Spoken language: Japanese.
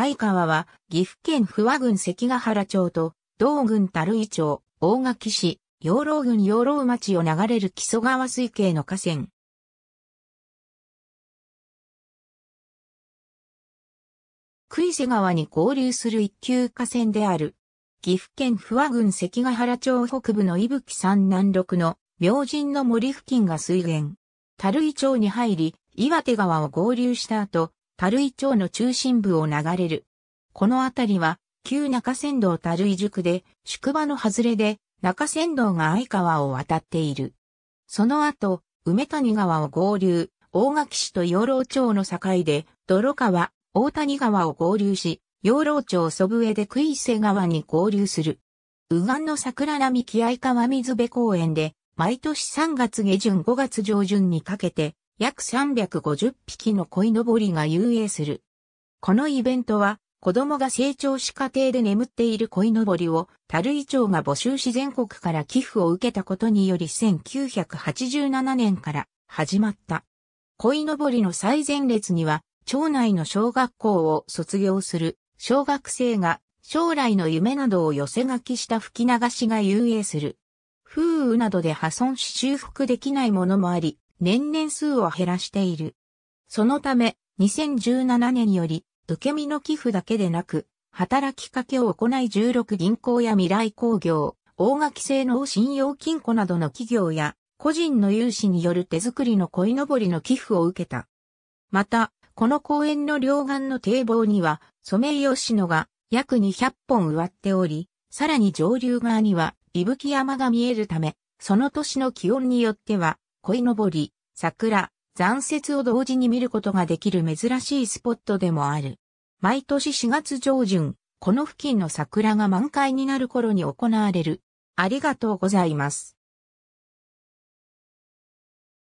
相川は岐阜県不和郡関ヶ原町と道郡樽井町、大垣市、養老郡養老町を流れる木曽川水系の河川。杭瀬川に合流する一級河川である。岐阜県不和郡関ヶ原町北部の伊吹山南麓の明神の森付近が水源。樽井町に入り、岩手川を合流した後、樽井町の中心部を流れる。この辺りは、旧中山道樽井宿で、宿場の外れで、中山道が相川を渡っている。その後、梅谷川を合流、大垣市と養老町の境で、泥川、大谷川を合流し、養老町祖父江で杭瀬川に合流する。右岸の桜並木合川水辺公園で、毎年3月下旬5月上旬にかけて、約350匹の鯉のぼりが遊泳する。このイベントは、子供が成長し家庭で眠っている鯉のぼりを、樽井町が募集し全国から寄付を受けたことにより1987年から始まった。鯉のぼりの最前列には、町内の小学校を卒業する小学生が将来の夢などを寄せ書きした吹き流しが遊泳する。風雨などで破損し修復できないものもあり、年々数を減らしている。そのため、2017年より、受け身の寄付だけでなく、働きかけを行い16銀行や未来工業、大垣製の信用金庫などの企業や、個人の融資による手作りの鯉のぼりの寄付を受けた。また、この公園の両岸の堤防には、ソメイヨシノが約200本植わっており、さらに上流側には、伊吹山が見えるため、その年の気温によっては、鯉のぼり、桜、残雪を同時に見ることができる珍しいスポットでもある。毎年4月上旬、この付近の桜が満開になる頃に行われる。ありがとうございます。